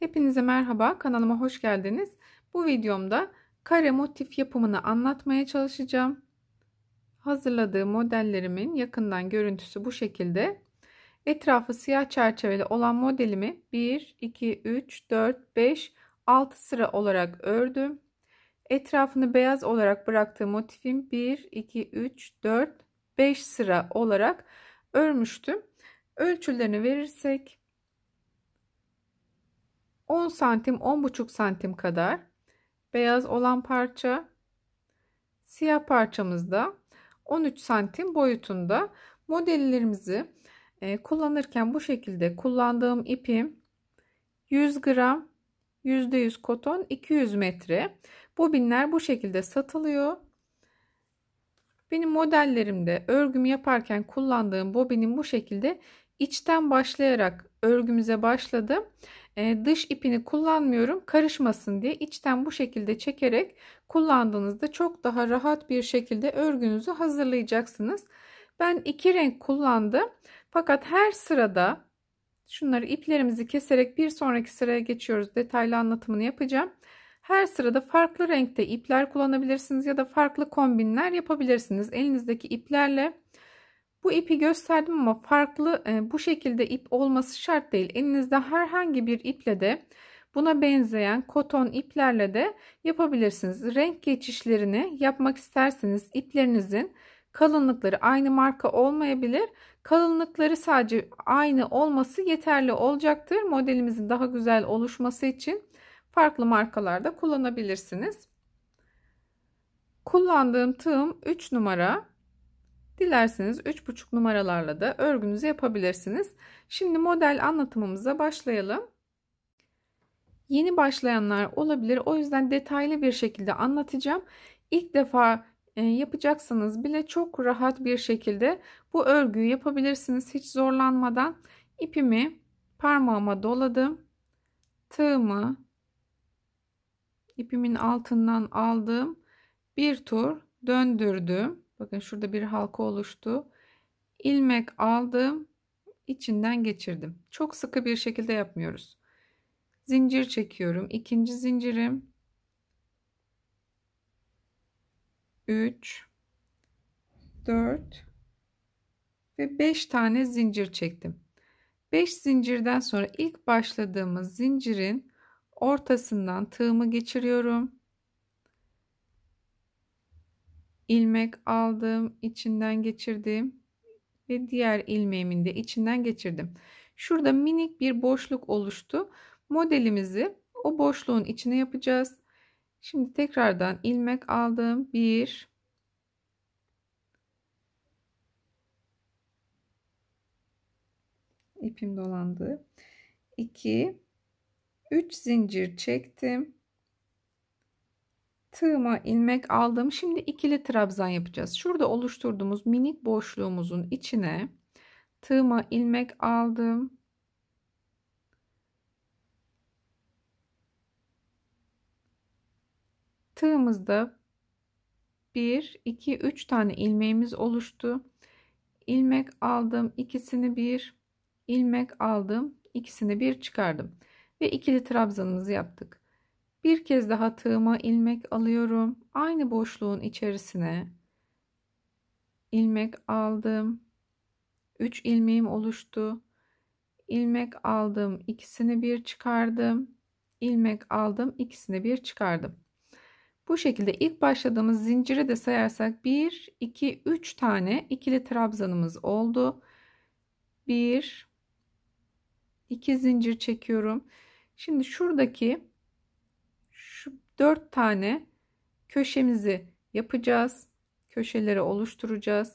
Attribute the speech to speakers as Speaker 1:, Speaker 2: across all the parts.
Speaker 1: Hepinize merhaba, kanalıma hoş geldiniz. Bu videomda kare motif yapımını anlatmaya çalışacağım. Hazırladığım modellerimin yakından görüntüsü bu şekilde. Etrafı siyah çerçeveli olan modelimi 1, 2, 3, 4, 5, 6 sıra olarak ördüm. Etrafını beyaz olarak bıraktığım motifim 1, 2, 3, 4, 5 sıra olarak örmüştüm. Ölçülerini verirsek 10 santim 10,5 santim kadar beyaz olan parça siyah parçamızda 13 santim boyutunda modellerimizi e, kullanırken bu şekilde kullandığım ipim 100 gram %100 koton 200 metre bobinler bu şekilde satılıyor benim modellerimde örgümü yaparken kullandığım bobinin bu şekilde içten başlayarak örgümüze başladım e, dış ipini kullanmıyorum karışmasın diye içten bu şekilde çekerek kullandığınızda çok daha rahat bir şekilde örgünüzü hazırlayacaksınız. Ben iki renk kullandım fakat her sırada şunları iplerimizi keserek bir sonraki sıraya geçiyoruz detaylı anlatımını yapacağım. Her sırada farklı renkte ipler kullanabilirsiniz ya da farklı kombinler yapabilirsiniz. Elinizdeki iplerle bu ipi gösterdim ama farklı e, bu şekilde ip olması şart değil. Elinizde herhangi bir iple de buna benzeyen koton iplerle de yapabilirsiniz. Renk geçişlerini yapmak isterseniz iplerinizin kalınlıkları aynı marka olmayabilir. Kalınlıkları sadece aynı olması yeterli olacaktır. Modelimizin daha güzel oluşması için farklı markalarda kullanabilirsiniz. Kullandığım tığım 3 numara. Dilerseniz 3,5 numaralarla da örgünüzü yapabilirsiniz. Şimdi model anlatımımıza başlayalım. Yeni başlayanlar olabilir. O yüzden detaylı bir şekilde anlatacağım. İlk defa e, yapacaksanız bile çok rahat bir şekilde bu örgüyü yapabilirsiniz hiç zorlanmadan. İpimi parmağıma doladım. Tığımı ipimin altından aldım. Bir tur döndürdüm. Bakın şurada bir halka oluştu. İlmek aldım. içinden geçirdim. Çok sıkı bir şekilde yapmıyoruz. Zincir çekiyorum. İkinci zincirim. 3 4 ve 5 tane zincir çektim. 5 zincirden sonra ilk başladığımız zincirin ortasından tığımı geçiriyorum. ilmek aldım, içinden geçirdim ve diğer ilmeğimin de içinden geçirdim. Şurada minik bir boşluk oluştu. Modelimizi o boşluğun içine yapacağız. Şimdi tekrardan ilmek aldım. 1 ipim dolandı. 2 3 zincir çektim tığıma ilmek aldım. Şimdi ikili trabzan yapacağız. Şurada oluşturduğumuz minik boşluğumuzun içine tığıma ilmek aldım. Tığımızda 1 2 3 tane ilmeğimiz oluştu. İlmek aldım, ikisini bir ilmek aldım, ikisini bir çıkardım ve ikili trabzanımızı yaptık. Bir kez daha tığıma ilmek alıyorum. Aynı boşluğun içerisine ilmek aldım. 3 ilmeğim oluştu. İlmek aldım, ikisini bir çıkardım. İlmek aldım, ikisini bir çıkardım. Bu şekilde ilk başladığımız zinciri de sayarsak 1, 2, 3 tane ikili trabzanımız oldu. 1, 2 zincir çekiyorum. Şimdi şuradaki 4 tane köşemizi yapacağız. Köşeleri oluşturacağız.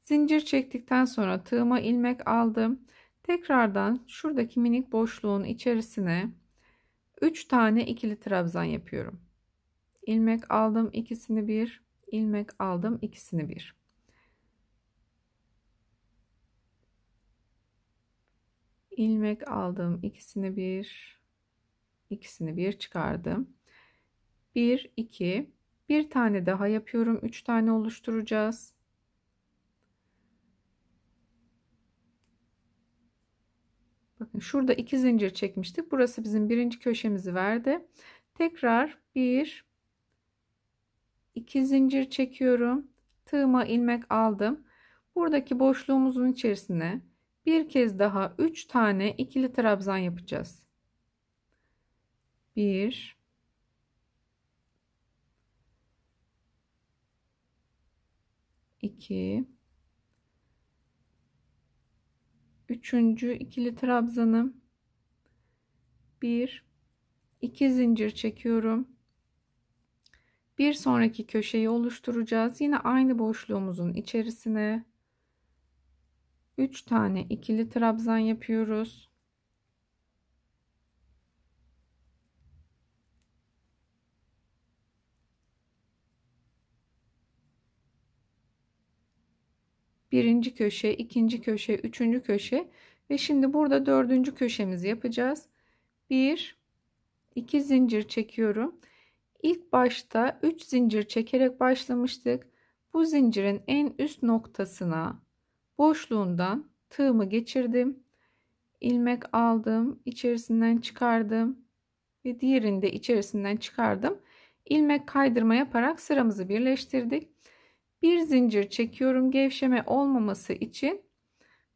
Speaker 1: Zincir çektikten sonra tığıma ilmek aldım. Tekrardan şuradaki minik boşluğun içerisine 3 tane ikili trabzan yapıyorum. İlmek aldım, ikisini bir, ilmek aldım, ikisini bir. ilmek aldım ikisini bir İkisini bir çıkardım 1 2 bir tane daha yapıyorum 3 tane oluşturacağız bakın şurada iki zincir çekmiştik burası bizim birinci köşemizi verdi tekrar bir iki zincir çekiyorum tığıma ilmek aldım buradaki boşluğumuzun içerisine bir kez daha üç tane ikili trabzan yapacağız Bir. 2 üçüncü ikili trabzanım 1 2 zincir çekiyorum bir sonraki köşeyi oluşturacağız yine aynı boşluğumuzun içerisine 3 tane ikili trabzan yapıyoruz birinci köşe, ikinci köşe, üçüncü köşe ve şimdi burada dördüncü köşemizi yapacağız. Bir, iki zincir çekiyorum. İlk başta 3 zincir çekerek başlamıştık. Bu zincirin en üst noktasına boşluğundan tığımı geçirdim. ilmek aldım, içerisinden çıkardım ve diğerinde içerisinden çıkardım. ilmek kaydırma yaparak sıramızı birleştirdik bir zincir çekiyorum gevşeme olmaması için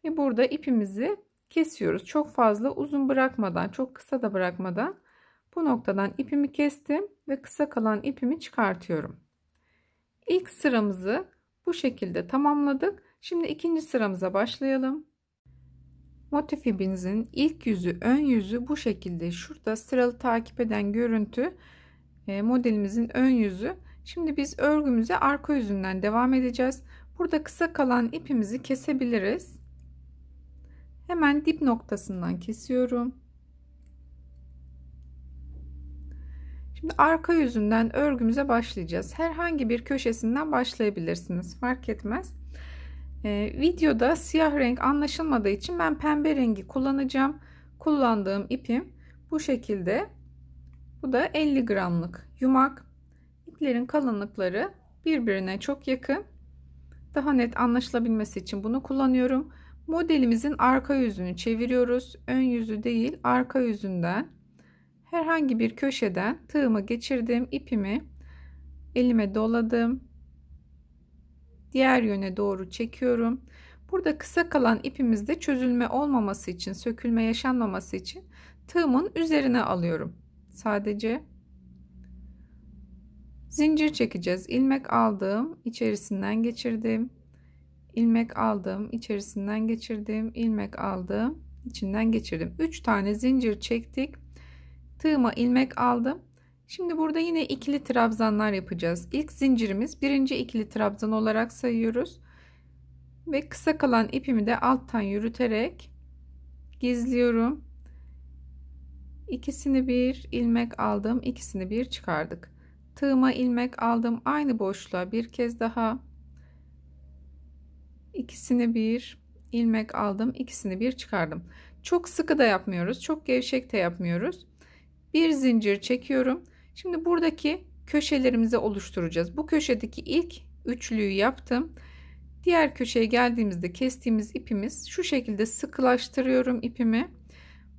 Speaker 1: ve burada ipimizi kesiyoruz çok fazla uzun bırakmadan çok kısa da bırakmadan bu noktadan ipimi kestim ve kısa kalan ipimi çıkartıyorum ilk sıramızı bu şekilde tamamladık şimdi ikinci sıramıza başlayalım motifimizin ilk yüzü ön yüzü bu şekilde şurada sıralı takip eden görüntü e, modelimizin ön yüzü Şimdi biz örgümüze arka yüzünden devam edeceğiz. Burada kısa kalan ipimizi kesebiliriz. Hemen dip noktasından kesiyorum. Şimdi arka yüzünden örgümüze başlayacağız. Herhangi bir köşesinden başlayabilirsiniz. Fark etmez. Ee, videoda siyah renk anlaşılmadığı için ben pembe rengi kullanacağım. Kullandığım ipim bu şekilde. Bu da 50 gramlık yumak iplerin kalınlıkları birbirine çok yakın. Daha net anlaşılabilmesi için bunu kullanıyorum. Modelimizin arka yüzünü çeviriyoruz. Ön yüzü değil arka yüzünden herhangi bir köşeden tığımı geçirdim. ipimi elime doladım. Diğer yöne doğru çekiyorum. Burada kısa kalan ipimizde çözülme olmaması için, sökülme yaşanmaması için tığımın üzerine alıyorum. Sadece Zincir çekeceğiz. İlmek aldım, içerisinden geçirdim. İlmek aldım, içerisinden geçirdim. İlmek aldım, içinden geçirdim. 3 tane zincir çektik. Tığıma ilmek aldım. Şimdi burada yine ikili trabzanlar yapacağız. İlk zincirimiz birinci ikili trabzan olarak sayıyoruz. Ve kısa kalan ipimi de alttan yürüterek gizliyorum. İkisini bir ilmek aldım, ikisini bir çıkardık tığıma ilmek aldım aynı boşluğa bir kez daha ikisini bir ilmek aldım ikisini bir çıkardım çok sıkı da yapmıyoruz çok gevşek de yapmıyoruz bir zincir çekiyorum şimdi buradaki köşelerimizi oluşturacağız bu köşedeki ilk üçlüyü yaptım diğer köşeye geldiğimizde kestiğimiz ipimiz şu şekilde sıkılaştırıyorum ipimi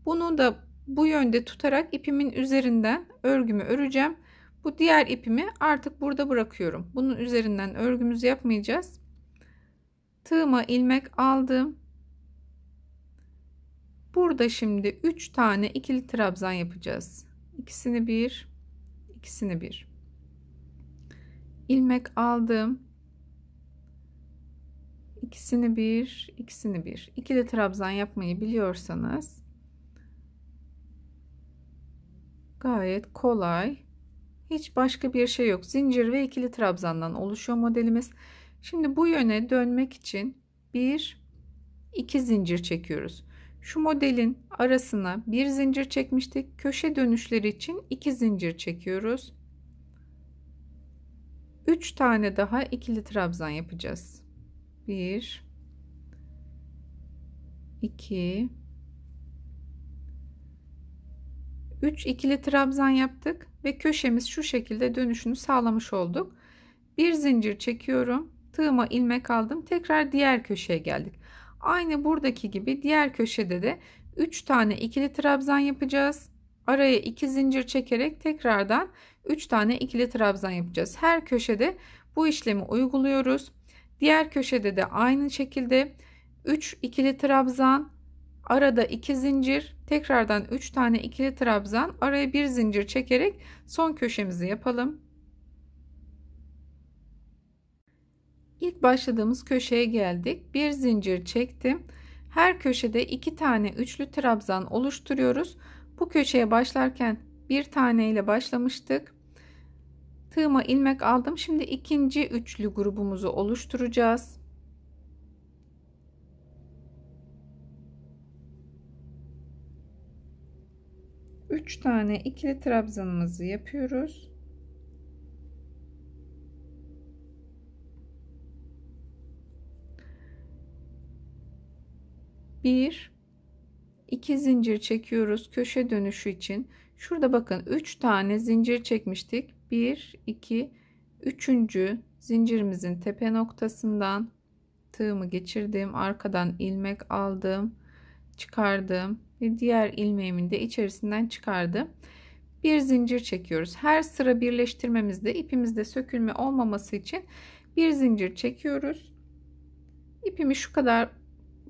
Speaker 1: bunu da bu yönde tutarak ipimin üzerinden örgümü öreceğim bu diğer ipimi artık burada bırakıyorum. Bunun üzerinden örgümüzü yapmayacağız. Tığıma ilmek aldım. Burada şimdi 3 tane ikili trabzan yapacağız. İkisini bir, ikisini bir. İlmek aldım. İkisini bir, ikisini bir. İkili trabzan yapmayı biliyorsanız gayet kolay hiç başka bir şey yok. Zincir ve ikili trabzandan oluşuyor modelimiz. Şimdi bu yöne dönmek için bir iki zincir çekiyoruz. Şu modelin arasına bir zincir çekmiştik. Köşe dönüşleri için iki zincir çekiyoruz. 3 tane daha ikili trabzan yapacağız. 1 2 3 ikili trabzan yaptık ve köşemiz şu şekilde dönüşünü sağlamış olduk. Bir zincir çekiyorum. Tığıma ilmek aldım. Tekrar diğer köşeye geldik. Aynı buradaki gibi diğer köşede de 3 tane ikili trabzan yapacağız. Araya 2 zincir çekerek tekrardan 3 tane ikili trabzan yapacağız. Her köşede bu işlemi uyguluyoruz. Diğer köşede de aynı şekilde 3 ikili trabzan arada 2 zincir, tekrardan 3 tane ikili trabzan, araya bir zincir çekerek son köşemizi yapalım. İlk başladığımız köşeye geldik. Bir zincir çektim. Her köşede iki tane üçlü trabzan oluşturuyoruz. Bu köşeye başlarken bir tane ile başlamıştık. Tığıma ilmek aldım. Şimdi ikinci üçlü grubumuzu oluşturacağız. 3 tane ikili trabzanımızı yapıyoruz. Bir, iki zincir çekiyoruz köşe dönüşü için. Şurada bakın 3 tane zincir çekmiştik. 1 2 3. zincirimizin tepe noktasından tığımı geçirdim. Arkadan ilmek aldım. Çıkardım ve diğer ilmeğimin de içerisinden çıkardım. Bir zincir çekiyoruz. Her sıra birleştirmemizde ipimizde sökülme olmaması için bir zincir çekiyoruz. İpimi şu kadar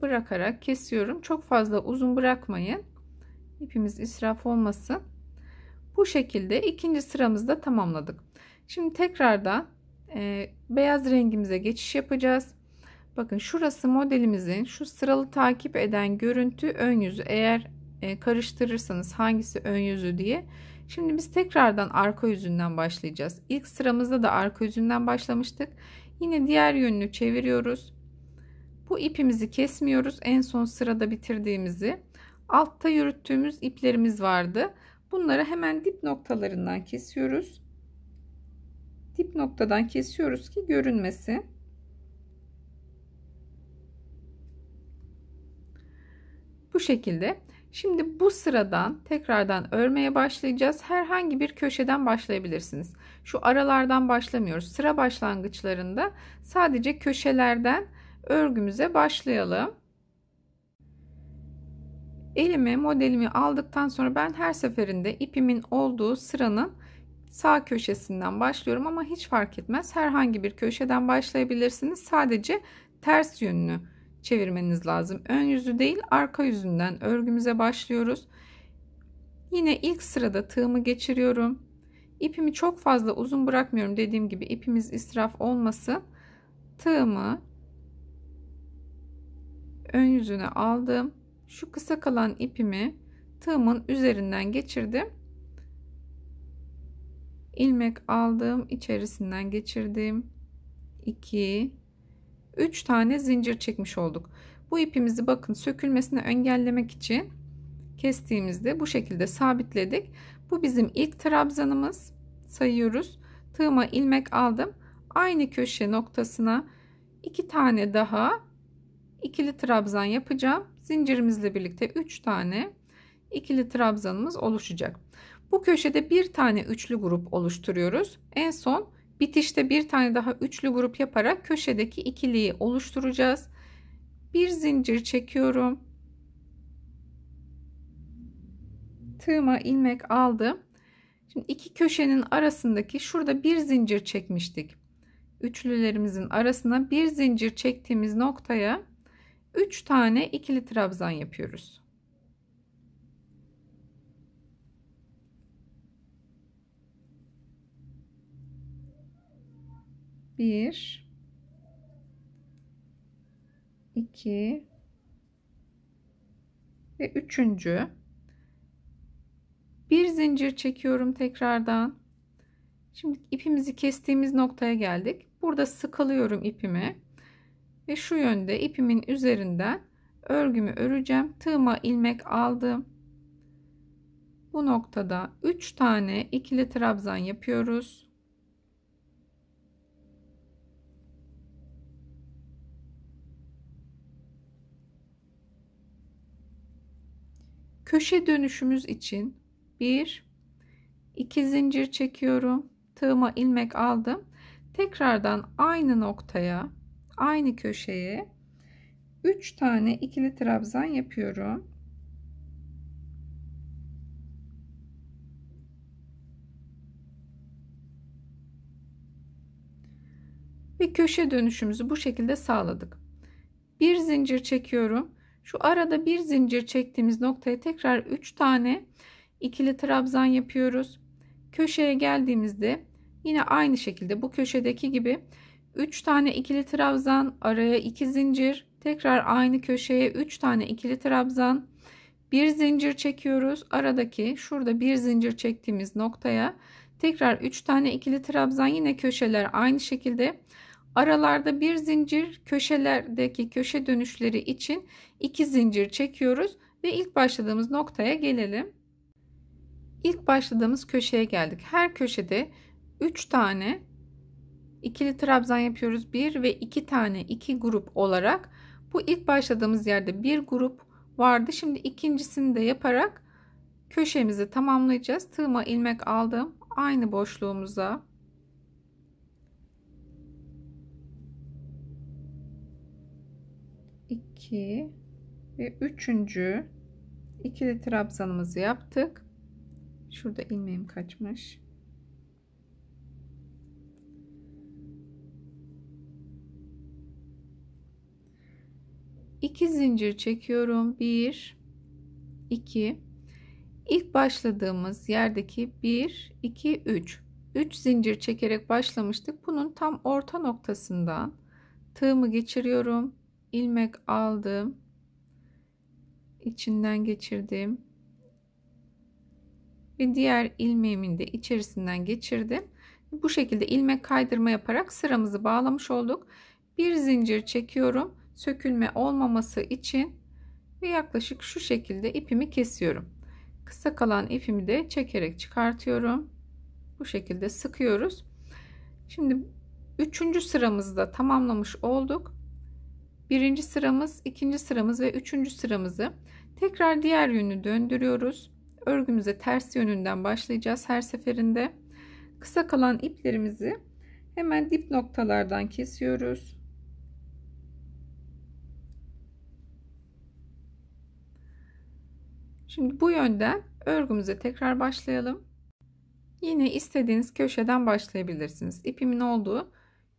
Speaker 1: bırakarak kesiyorum. Çok fazla uzun bırakmayın. İpimiz israf olmasın. Bu şekilde ikinci sıramızda tamamladık. Şimdi tekrardan e, beyaz rengimize geçiş yapacağız. Bakın şurası modelimizin şu sıralı takip eden görüntü ön yüzü. Eğer e, karıştırırsanız hangisi ön yüzü diye. Şimdi biz tekrardan arka yüzünden başlayacağız. İlk sıramızda da arka yüzünden başlamıştık. Yine diğer yönünü çeviriyoruz. Bu ipimizi kesmiyoruz. En son sırada bitirdiğimizi. Altta yürüttüğümüz iplerimiz vardı. Bunları hemen dip noktalarından kesiyoruz. Dip noktadan kesiyoruz ki görünmesin. Bu şekilde. Şimdi bu sıradan tekrardan örmeye başlayacağız. Herhangi bir köşeden başlayabilirsiniz. Şu aralardan başlamıyoruz. Sıra başlangıçlarında sadece köşelerden örgümüze başlayalım. Elimi modelimi aldıktan sonra ben her seferinde ipimin olduğu sıranın sağ köşesinden başlıyorum ama hiç fark etmez. Herhangi bir köşeden başlayabilirsiniz. Sadece ters yönünü çevirmeniz lazım. Ön yüzü değil arka yüzünden örgümüze başlıyoruz. Yine ilk sırada tığımı geçiriyorum. İpimi çok fazla uzun bırakmıyorum. Dediğim gibi ipimiz israf olmasın. Tığımı ön yüzüne aldım. Şu kısa kalan ipimi tığımın üzerinden geçirdim. ilmek aldım, içerisinden geçirdim. 2 3 tane zincir çekmiş olduk. Bu ipimizi bakın sökülmesini engellemek için kestiğimizde bu şekilde sabitledik. Bu bizim ilk trabzanımız sayıyoruz. Tığıma ilmek aldım. Aynı köşe noktasına 2 tane daha ikili trabzan yapacağım. Zincirimizle birlikte 3 tane ikili trabzanımız oluşacak. Bu köşede bir tane üçlü grup oluşturuyoruz. En son Bitişte bir tane daha üçlü grup yaparak köşedeki ikiliyi oluşturacağız. Bir zincir çekiyorum. Tığıma ilmek aldım. Şimdi iki köşenin arasındaki şurada bir zincir çekmiştik. Üçlülerimizin arasına bir zincir çektiğimiz noktaya 3 tane ikili trabzan yapıyoruz. 1 2 ve üçüncü bir zincir çekiyorum tekrardan şimdi ipimizi kestiğimiz noktaya geldik burada sıkılıyorum ipimi ve şu yönde ipimin üzerinden örgümü öreceğim tığıma ilmek aldım bu noktada 3 tane ikili trabzan yapıyoruz Köşe dönüşümüz için bir iki zincir çekiyorum. Tığıma ilmek aldım. Tekrardan aynı noktaya, aynı köşeye 3 tane ikili trabzan yapıyorum. Ve köşe dönüşümüzü bu şekilde sağladık. Bir zincir çekiyorum. Şu arada bir zincir çektiğimiz noktaya tekrar 3 tane ikili trabzan yapıyoruz. Köşeye geldiğimizde yine aynı şekilde bu köşedeki gibi 3 tane ikili trabzan, araya 2 zincir, tekrar aynı köşeye 3 tane ikili trabzan, bir zincir çekiyoruz. Aradaki şurada bir zincir çektiğimiz noktaya tekrar 3 tane ikili trabzan yine köşeler aynı şekilde Aralarda bir zincir köşelerdeki köşe dönüşleri için iki zincir çekiyoruz ve ilk başladığımız noktaya gelelim. İlk başladığımız köşeye geldik. Her köşede 3 tane ikili trabzan yapıyoruz. 1 ve 2 tane 2 grup olarak bu ilk başladığımız yerde bir grup vardı. Şimdi ikincisini de yaparak köşemizi tamamlayacağız. Tığıma ilmek aldım. Aynı boşluğumuza 2 ve 3. ikili trabzanımızı yaptık. Şurada ilmeğim kaçmış. İki zincir çekiyorum. 1, 2. İlk başladığımız yerdeki 1, 2, 3. 3 zincir çekerek başlamıştık. Bunun tam orta noktasından tığımı geçiriyorum ilmek aldım. içinden geçirdim. Ve diğer ilmeğimin de içerisinden geçirdim. Bu şekilde ilmek kaydırma yaparak sıramızı bağlamış olduk. Bir zincir çekiyorum. Sökülme olmaması için ve yaklaşık şu şekilde ipimi kesiyorum. Kısa kalan ipimi de çekerek çıkartıyorum. Bu şekilde sıkıyoruz. Şimdi üçüncü sıramızı da tamamlamış olduk birinci sıramız, ikinci sıramız ve üçüncü sıramızı tekrar diğer yönü döndürüyoruz. Örgümüze ters yönünden başlayacağız her seferinde. Kısa kalan iplerimizi hemen dip noktalardan kesiyoruz. Şimdi bu yönden örgümüze tekrar başlayalım. Yine istediğiniz köşeden başlayabilirsiniz. İpimin olduğu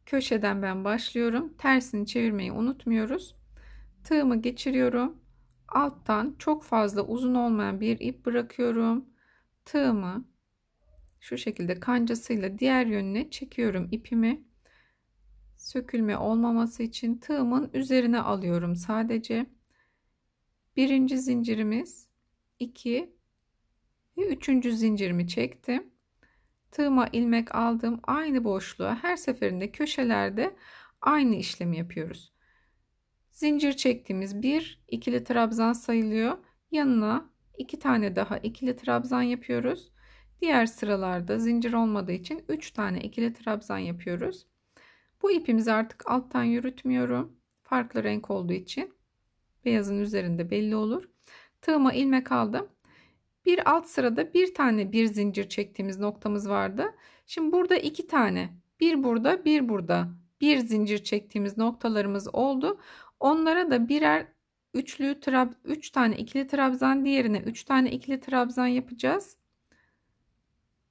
Speaker 1: köşeden ben başlıyorum. Tersini çevirmeyi unutmuyoruz. Tığımı geçiriyorum. Alttan çok fazla uzun olmayan bir ip bırakıyorum. Tığımı şu şekilde kancasıyla diğer yönüne çekiyorum ipimi. Sökülme olmaması için tığımın üzerine alıyorum sadece. Birinci zincirimiz 2 ve üçüncü zincirimi çektim tığıma ilmek aldığım aynı boşluğa her seferinde köşelerde aynı işlemi yapıyoruz. Zincir çektiğimiz bir ikili trabzan sayılıyor. Yanına iki tane daha ikili trabzan yapıyoruz. Diğer sıralarda zincir olmadığı için üç tane ikili trabzan yapıyoruz. Bu ipimizi artık alttan yürütmüyorum. Farklı renk olduğu için beyazın üzerinde belli olur. Tığıma ilmek aldım. Bir alt sırada bir tane bir zincir çektiğimiz noktamız vardı. Şimdi burada iki tane. Bir burada, bir burada. Bir zincir çektiğimiz noktalarımız oldu. Onlara da birer üçlü trab üç tane ikili trabzan diğerine üç tane ikili trabzan yapacağız.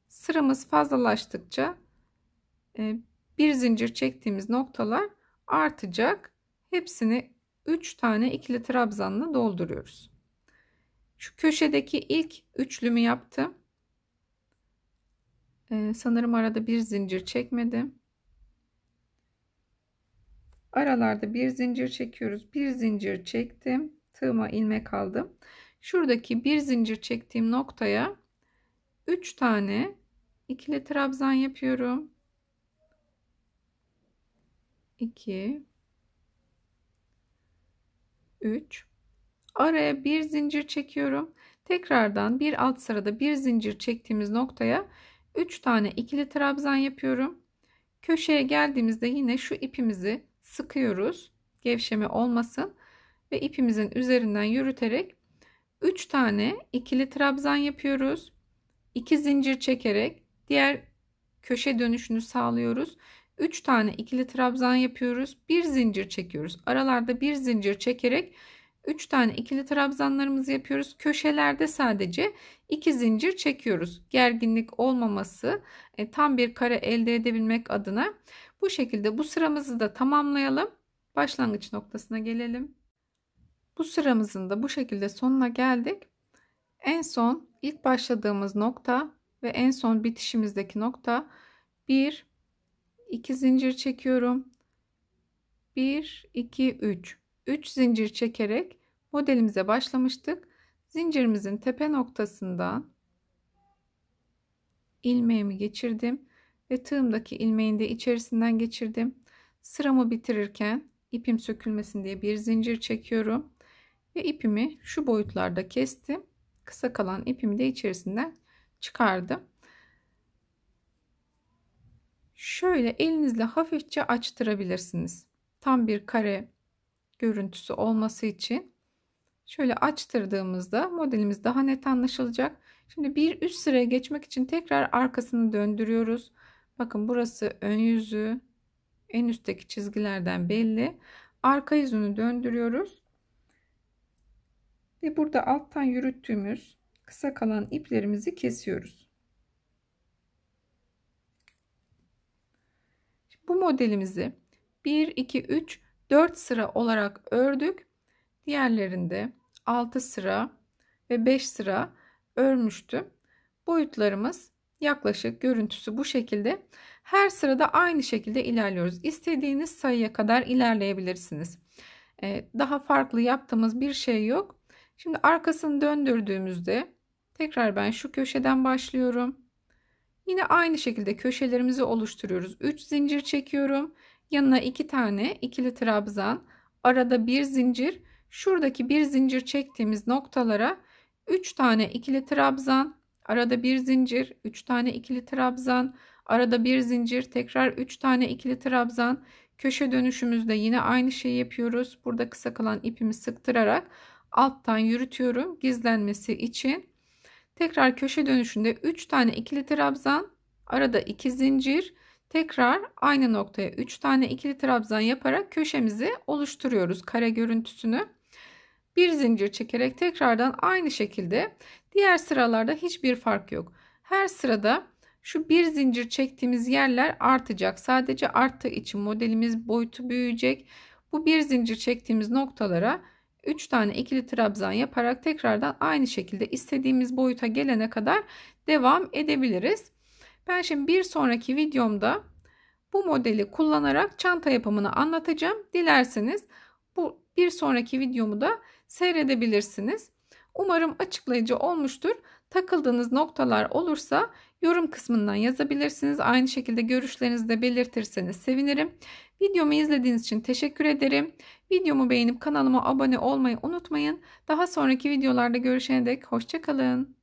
Speaker 1: Sıramız fazlalaştıkça e, bir zincir çektiğimiz noktalar artacak. Hepsini 3 tane ikili trabzanla dolduruyoruz. Şu köşedeki ilk üçlümü yaptım. Ee, sanırım arada bir zincir çekmedim. Aralarda bir zincir çekiyoruz. Bir zincir çektim. Tığıma ilmek aldım. Şuradaki bir zincir çektiğim noktaya 3 tane ikili trabzan yapıyorum. 2 3 araya bir zincir çekiyorum tekrardan bir alt sırada bir zincir çektiğimiz noktaya 3 tane ikili trabzan yapıyorum köşeye geldiğimizde yine şu ipimizi sıkıyoruz gevşeme olmasın ve ipimizin üzerinden yürüterek 3 tane ikili trabzan yapıyoruz 2 zincir çekerek diğer köşe dönüşünü sağlıyoruz 3 tane ikili trabzan yapıyoruz bir zincir çekiyoruz aralarda bir zincir çekerek 3 tane ikili trabzanlarımızı yapıyoruz. Köşelerde sadece 2 zincir çekiyoruz. Gerginlik olmaması e, tam bir kare elde edebilmek adına bu şekilde bu sıramızı da tamamlayalım. Başlangıç noktasına gelelim. Bu sıramızın da bu şekilde sonuna geldik. En son ilk başladığımız nokta ve en son bitişimizdeki nokta 1 2 zincir çekiyorum. 1 2 3 3 zincir çekerek modelimize başlamıştık. Zincirimizin tepe noktasından ilmeğimi geçirdim ve tığımdaki ilmeğin de içerisinden geçirdim. Sıramı bitirirken ipim sökülmesin diye bir zincir çekiyorum ve ipimi şu boyutlarda kestim. Kısa kalan ipimi de içerisinden çıkardım. Şöyle elinizle hafifçe açtırabilirsiniz. Tam bir kare görüntüsü olması için Şöyle açtırdığımızda modelimiz daha net anlaşılacak. Şimdi bir üst sıraya geçmek için tekrar arkasını döndürüyoruz. Bakın burası ön yüzü. En üstteki çizgilerden belli. Arka yüzünü döndürüyoruz. Ve burada alttan yürüttüğümüz kısa kalan iplerimizi kesiyoruz. Şimdi bu modelimizi 1, 2, 3, 4 sıra olarak ördük Diğerlerinde 6 sıra ve 5 sıra örmüştüm. Boyutlarımız yaklaşık görüntüsü bu şekilde. Her sırada aynı şekilde ilerliyoruz. İstediğiniz sayıya kadar ilerleyebilirsiniz. Ee, daha farklı yaptığımız bir şey yok. Şimdi arkasını döndürdüğümüzde tekrar ben şu köşeden başlıyorum. Yine aynı şekilde köşelerimizi oluşturuyoruz. 3 zincir çekiyorum. Yanına 2 iki tane ikili trabzan. Arada bir zincir Şuradaki bir zincir çektiğimiz noktalara 3 tane ikili trabzan, arada bir zincir, 3 tane ikili trabzan, arada bir zincir, tekrar 3 tane ikili trabzan. Köşe dönüşümüzde yine aynı şeyi yapıyoruz. Burada kısa kalan ipimi sıktırarak alttan yürütüyorum gizlenmesi için. Tekrar köşe dönüşünde 3 tane ikili trabzan, arada 2 zincir, tekrar aynı noktaya 3 tane ikili trabzan yaparak köşemizi oluşturuyoruz kare görüntüsünü bir zincir çekerek tekrardan aynı şekilde diğer sıralarda hiçbir fark yok. Her sırada şu bir zincir çektiğimiz yerler artacak. Sadece arttığı için modelimiz boyutu büyüyecek. Bu bir zincir çektiğimiz noktalara 3 tane ikili trabzan yaparak tekrardan aynı şekilde istediğimiz boyuta gelene kadar devam edebiliriz. Ben şimdi bir sonraki videomda bu modeli kullanarak çanta yapımını anlatacağım. Dilerseniz bu bir sonraki videomu da seyredebilirsiniz. Umarım açıklayıcı olmuştur. Takıldığınız noktalar olursa yorum kısmından yazabilirsiniz. Aynı şekilde görüşlerinizi de belirtirseniz sevinirim. Videomu izlediğiniz için teşekkür ederim. Videomu beğenip kanalıma abone olmayı unutmayın. Daha sonraki videolarda görüşene dek hoşçakalın.